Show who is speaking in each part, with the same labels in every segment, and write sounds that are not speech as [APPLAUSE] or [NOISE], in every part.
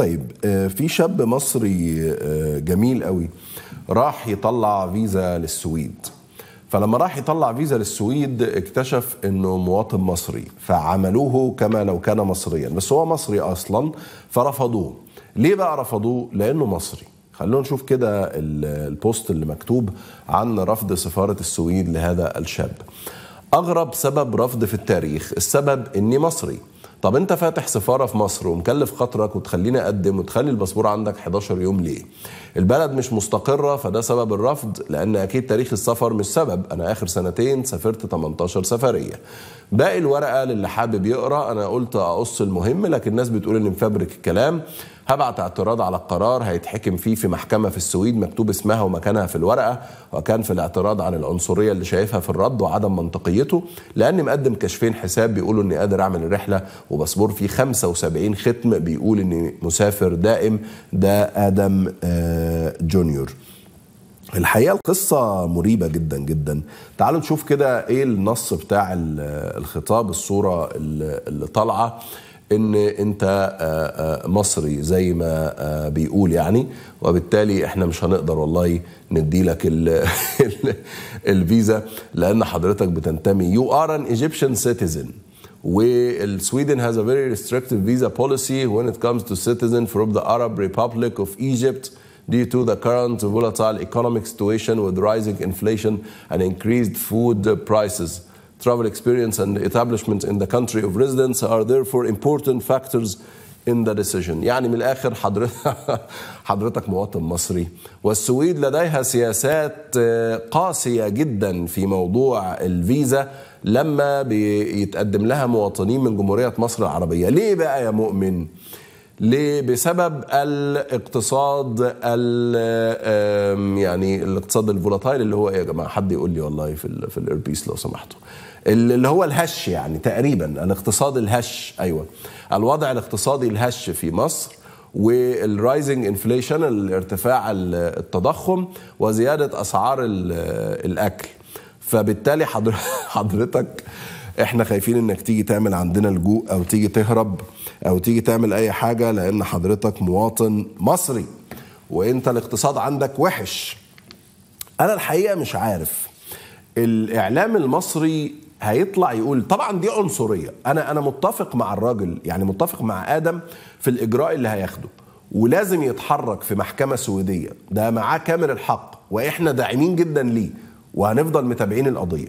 Speaker 1: طيب آه، في شاب مصري آه، جميل قوي راح يطلع فيزا للسويد فلما راح يطلع فيزا للسويد اكتشف انه مواطن مصري فعملوه كما لو كان مصريا بس هو مصري اصلا فرفضوه ليه بقى رفضوه لانه مصري خلونا نشوف كده البوست اللي مكتوب عن رفض سفاره السويد لهذا الشاب اغرب سبب رفض في التاريخ السبب اني مصري طب انت فاتح سفاره في مصر ومكلف خاطرك وتخليني اقدم وتخلي الباسبور عندك 11 يوم ليه؟ البلد مش مستقره فده سبب الرفض لان اكيد تاريخ السفر مش سبب انا اخر سنتين سافرت 18 سفريه. باقي الورقه للي حابب يقرا انا قلت اقص المهم لكن الناس بتقول اني مفبرك الكلام هبعت اعتراض على القرار هيتحكم فيه في محكمه في السويد مكتوب اسمها ومكانها في الورقه وكان في الاعتراض عن العنصريه اللي شايفها في الرد وعدم منطقيته لاني مقدم كشفين حساب بيقولوا اني قادر اعمل رحله وباسبور فيه 75 ختم بيقول اني مسافر دائم ده ادم آه، جونيور الحقيقه القصه مريبه جدا جدا تعالوا نشوف كده ايه النص بتاع الخطاب الصوره اللي طالعه ان انت مصري زي ما بيقول يعني وبالتالي احنا مش هنقدر والله نديلك الفيزا لان حضرتك بتنتمي يو ار ان ايجيبشن سيتيزن والسويدن has a very restrictive visa policy when it comes to citizens from the Arab Republic of Egypt due to the current volatile economic situation with rising inflation and increased food prices. Travel experience and establishment in the country of residence are therefore important factors in the decision يعني من الآخر حضرتك, [LAUGHS] حضرتك مواطن مصري والسويد لديها سياسات آه، قاسية جدا في موضوع الفيزا لما بيتقدم لها مواطنين من جمهورية مصر العربية ليه بقى يا مؤمن؟ ليه؟ بسبب الاقتصاد ال يعني الاقتصاد الفولاتايل اللي هو ايه يا جماعه؟ حد يقول لي والله في الايربيس لو سمحتوا. اللي هو الهش يعني تقريبا الاقتصاد الهش ايوه الوضع الاقتصادي الهش في مصر والرايزنج انفليشن الارتفاع التضخم وزياده اسعار الاكل فبالتالي [LAUGHS] حضرتك احنا خايفين انك تيجي تعمل عندنا لجوء او تيجي تهرب او تيجي تعمل اي حاجه لان حضرتك مواطن مصري وانت الاقتصاد عندك وحش انا الحقيقه مش عارف الاعلام المصري هيطلع يقول طبعا دي عنصريه انا انا متفق مع الراجل يعني متفق مع ادم في الاجراء اللي هياخده ولازم يتحرك في محكمه سويديه ده معاه كامل الحق واحنا داعمين جدا ليه وهنفضل متابعين القضيه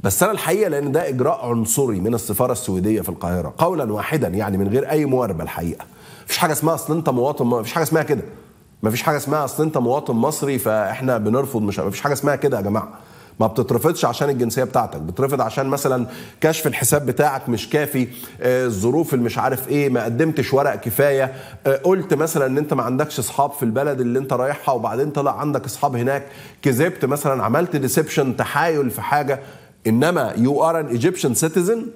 Speaker 1: بس انا الحقيقه لان ده اجراء عنصري من السفاره السويديه في القاهره قولا واحدا يعني من غير اي مواربه الحقيقه مفيش حاجه اسمها اصل انت مواطن مفيش حاجه اسمها كده مفيش حاجه اسمها اصل انت مواطن مصري فاحنا بنرفض مش مفيش حاجه اسمها كده يا جماعه ما بتترفضش عشان الجنسيه بتاعتك بترفض عشان مثلا كشف الحساب بتاعك مش كافي الظروف آه، اللي مش عارف ايه ما قدمتش ورق كفايه آه، قلت مثلا ان انت ما عندكش اصحاب في البلد اللي انت رايحها وبعدين طلع عندك اصحاب هناك كذبت مثلا عملت ديسبشن تحايل في حاجه انما يو ار ان ايجيبشن سيتيزن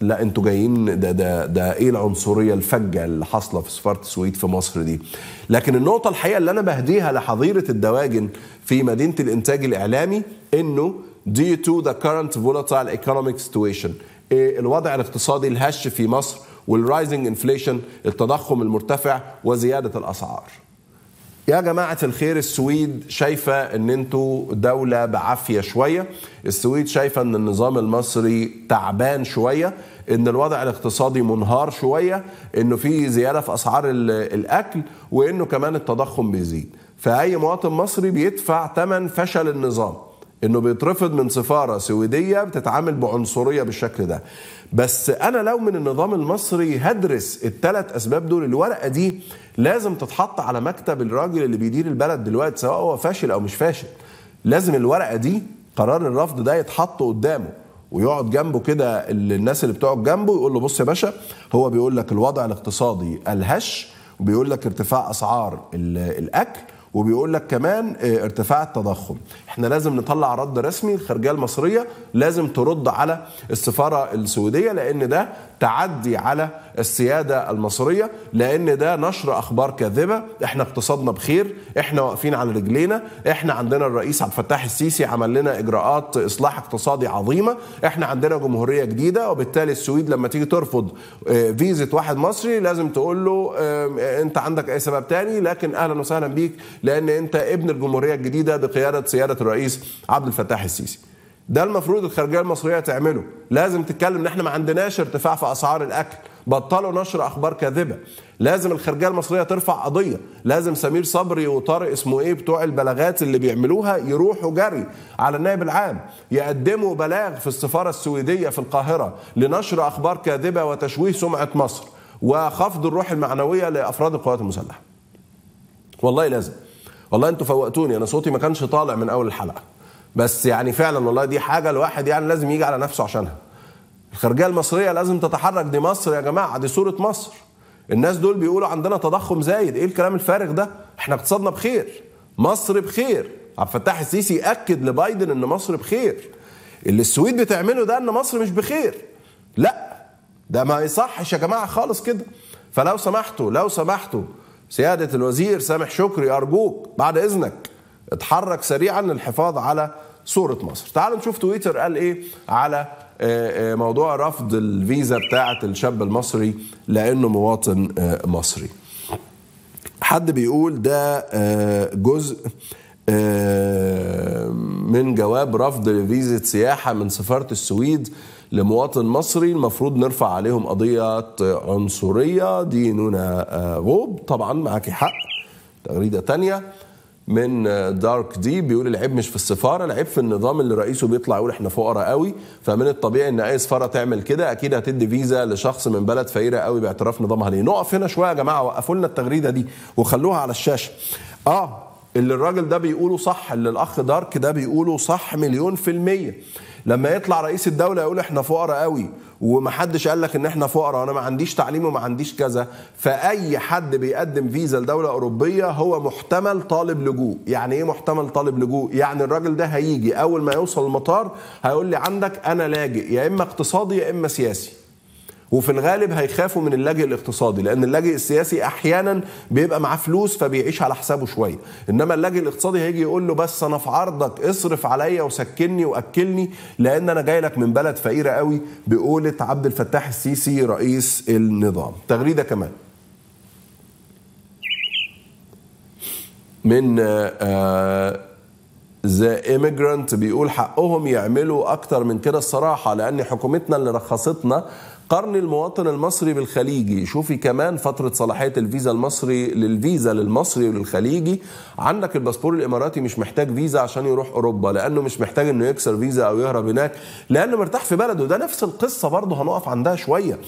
Speaker 1: لا انتوا جايين ده ده ده ايه العنصريه الفجه اللي حاصله في سفاره السويد في مصر دي لكن النقطه الحقيقه اللي انا بهديها لحظيره الدواجن في مدينه الانتاج الاعلامي انه due to the current volatile economic situation إيه الوضع الاقتصادي الهش في مصر والرايزنج انفليشن التضخم المرتفع وزياده الاسعار يا جماعة الخير السويد شايفة ان انتوا دولة بعافية شوية السويد شايفة ان النظام المصري تعبان شوية ان الوضع الاقتصادي منهار شوية انه في زيادة في اسعار الاكل وانه كمان التضخم بيزيد فاي مواطن مصري بيدفع ثمن فشل النظام انه بيترفض من سفاره سويديه بتتعامل بعنصريه بالشكل ده بس انا لو من النظام المصري هدرس التلات اسباب دول الورقه دي لازم تتحط على مكتب الراجل اللي بيدير البلد دلوقتي سواء هو فاشل او مش فاشل لازم الورقه دي قرار الرفض ده يتحط قدامه ويقعد جنبه كده الناس اللي بتقعد جنبه يقول له بص يا باشا هو بيقول لك الوضع الاقتصادي الهش وبيقول لك ارتفاع اسعار الاكل وبيقول لك كمان آه، ارتفاع التضخم احنا لازم نطلع رد رسمي الخارجيه المصريه لازم ترد على السفاره السعوديه لان ده تعدي على السياده المصريه لان ده نشر اخبار كاذبه احنا اقتصادنا بخير احنا واقفين على رجلينا احنا عندنا الرئيس عبد الفتاح السيسي عمل لنا اجراءات اصلاح اقتصادي عظيمه احنا عندنا جمهوريه جديده وبالتالي السويد لما تيجي ترفض آه، فيزه واحد مصري لازم تقول له آه، انت عندك اي سبب تاني لكن اهلا وسهلا بيك لان انت ابن الجمهوريه الجديده بقياده سياده الرئيس عبد الفتاح السيسي ده المفروض الخارجيه المصريه تعمله لازم تتكلم ان احنا ما عندناش ارتفاع في اسعار الاكل بطلوا نشر اخبار كاذبه لازم الخارجيه المصريه ترفع قضيه لازم سمير صبري وطارق اسمه ايه بتوع البلاغات اللي بيعملوها يروحوا جري على النائب العام يقدموا بلاغ في السفاره السويديه في القاهره لنشر اخبار كاذبه وتشويه سمعه مصر وخفض الروح المعنويه لافراد القوات المسلحه والله لازم والله انتوا فوقتوني انا صوتي ما كانش طالع من اول الحلقه بس يعني فعلا والله دي حاجه الواحد يعني لازم يجي على نفسه عشانها الخارجيه المصريه لازم تتحرك دي مصر يا جماعه دي صوره مصر الناس دول بيقولوا عندنا تضخم زايد ايه الكلام الفارغ ده احنا اقتصادنا بخير مصر بخير عبد الفتاح السيسي اكد لبايدن ان مصر بخير اللي السويد بتعمله ده ان مصر مش بخير لا ده ما يصحش يا جماعه خالص كده فلو سمحتوا لو سمحتوا سيادة الوزير سامح شكري أرجوك بعد إذنك اتحرك سريعا للحفاظ على صورة مصر تعالوا نشوف تويتر قال إيه على آه، آه، موضوع رفض الفيزا بتاعة الشاب المصري لأنه مواطن آه، مصري حد بيقول ده جزء آه، من جواب رفض فيزة سياحة من سفارة السويد لمواطن مصري المفروض نرفع عليهم قضية عنصرية دي نونا آه، غوب طبعا معاكي حق تغريدة تانية من آه، دارك دي بيقول العيب مش في السفاره العيب في النظام اللي رئيسه بيطلع يقول احنا فقراء قوي فمن الطبيعي ان اي سفاره تعمل كده اكيد هتدي فيزا لشخص من بلد فقيره قوي باعتراف نظامها ليه نقف هنا شويه يا جماعه وقفوا لنا التغريده دي وخلوها على الشاشه اه اللي الراجل ده بيقوله صح اللي الاخ دارك ده بيقوله صح مليون في الميه لما يطلع رئيس الدوله يقول احنا فقراء قوي ومحدش قال لك ان احنا فقراء انا ما عنديش تعليم وما عنديش كذا فاي حد بيقدم فيزا لدوله اوروبيه هو محتمل طالب لجوء يعني ايه محتمل طالب لجوء يعني الراجل ده هيجي اول ما يوصل المطار هيقول لي عندك انا لاجئ يا اما اقتصادي يا اما سياسي وفي الغالب هيخافوا من اللاجئ الاقتصادي لان اللاجئ السياسي احيانا بيبقى معاه فلوس فبيعيش على حسابه شويه انما اللاجئ الاقتصادي هيجي يقول له بس انا في عرضك اصرف عليا وسكني واكلني لان انا جاي لك من بلد فقيره قوي بقوله عبد الفتاح السيسي رئيس النظام تغريده كمان من ذا آه، ايميجرانت آه، بيقول حقهم يعملوا اكتر من كده الصراحه لان حكومتنا اللي رخصتنا قرن المواطن المصري بالخليجي شوفي كمان فترة صلاحية الفيزا المصري للفيزا للمصري وللخليجي عندك الباسبور الإماراتي مش محتاج فيزا عشان يروح أوروبا لأنه مش محتاج إنه يكسر فيزا أو يهرب هناك لأنه مرتاح في بلده ده نفس القصة برضه هنقف عندها شوية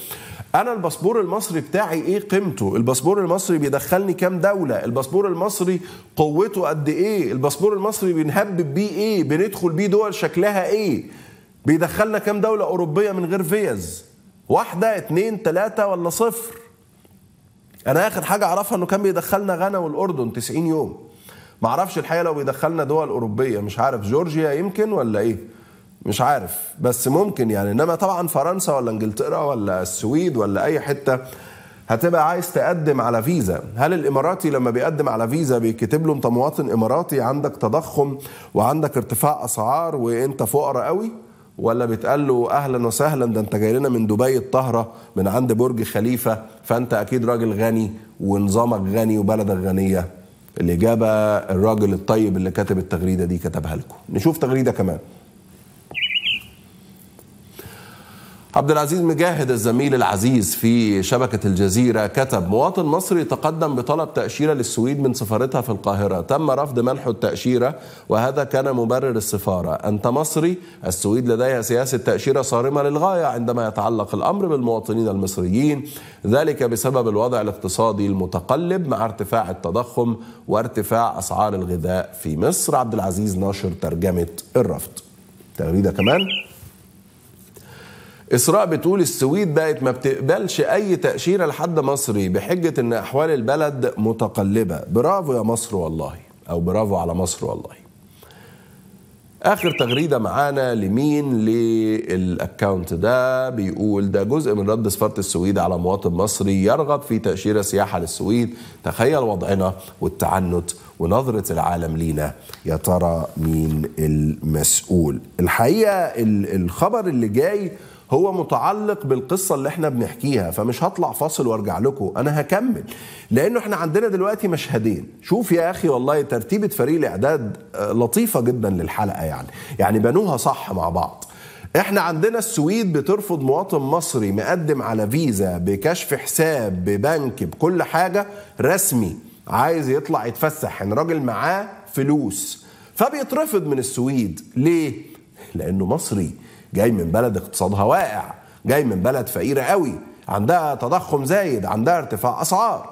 Speaker 1: انا الباسبور المصري بتاعي ايه قيمته الباسبور المصري بيدخلني كام دوله الباسبور المصري قوته قد ايه الباسبور المصري بنهبب بيه ايه بندخل بيه دول شكلها ايه بيدخلنا كام دوله اوروبيه من غير فيز واحدة اتنين تلاتة ولا صفر انا اخر حاجة اعرفها انه كان بيدخلنا غانا والاردن 90 يوم معرفش الحقيقة لو بيدخلنا دول اوروبية مش عارف جورجيا يمكن ولا ايه مش عارف بس ممكن يعني انما طبعا فرنسا ولا انجلترا ولا السويد ولا اي حتة هتبقى عايز تقدم على فيزا هل الاماراتي لما بيقدم على فيزا بيكتب له انت مواطن اماراتي عندك تضخم وعندك ارتفاع اسعار وانت فقراء قوي ولا بيتقال له اهلا وسهلا ده انت جاي لنا من دبي الطاهره من عند برج خليفه فانت اكيد راجل غني ونظامك غني وبلدك غنيه الاجابه الراجل الطيب اللي كاتب التغريده دي كتبها لكم نشوف تغريده كمان عبد العزيز مجاهد الزميل العزيز في شبكة الجزيرة كتب مواطن مصري تقدم بطلب تأشيرة للسويد من سفارتها في القاهرة تم رفض منحه التأشيرة وهذا كان مبرر السفارة أنت مصري السويد لديها سياسة تأشيرة صارمة للغاية عندما يتعلق الأمر بالمواطنين المصريين ذلك بسبب الوضع الاقتصادي المتقلب مع ارتفاع التضخم وارتفاع أسعار الغذاء في مصر عبد العزيز ناشر ترجمة الرفض تغريدة كمان إسراء بتقول السويد بقت ما بتقبلش أي تأشيرة لحد مصري بحجة إن أحوال البلد متقلبة برافو يا مصر والله أو برافو على مصر والله اخر تغريده معانا لمين للاكونت ده بيقول ده جزء من رد سفاره السويد على مواطن مصري يرغب في تاشيره سياحه للسويد تخيل وضعنا والتعنت ونظره العالم لينا يا ترى مين المسؤول الحقيقه الخبر اللي جاي هو متعلق بالقصه اللي احنا بنحكيها فمش هطلع فاصل وارجع لكم انا هكمل لانه احنا عندنا دلوقتي مشهدين شوف يا اخي والله ترتيبه فريق الاعداد آه، لطيفه جدا للحلقه يعني يعني بنوها صح مع بعض احنا عندنا السويد بترفض مواطن مصري مقدم على فيزا بكشف حساب ببنك بكل حاجه رسمي عايز يطلع يتفسح ان يعني راجل معاه فلوس فبيترفض من السويد ليه لانه مصري جاي من بلد اقتصادها واقع جاي من بلد فقيره قوي عندها تضخم زايد عندها ارتفاع اسعار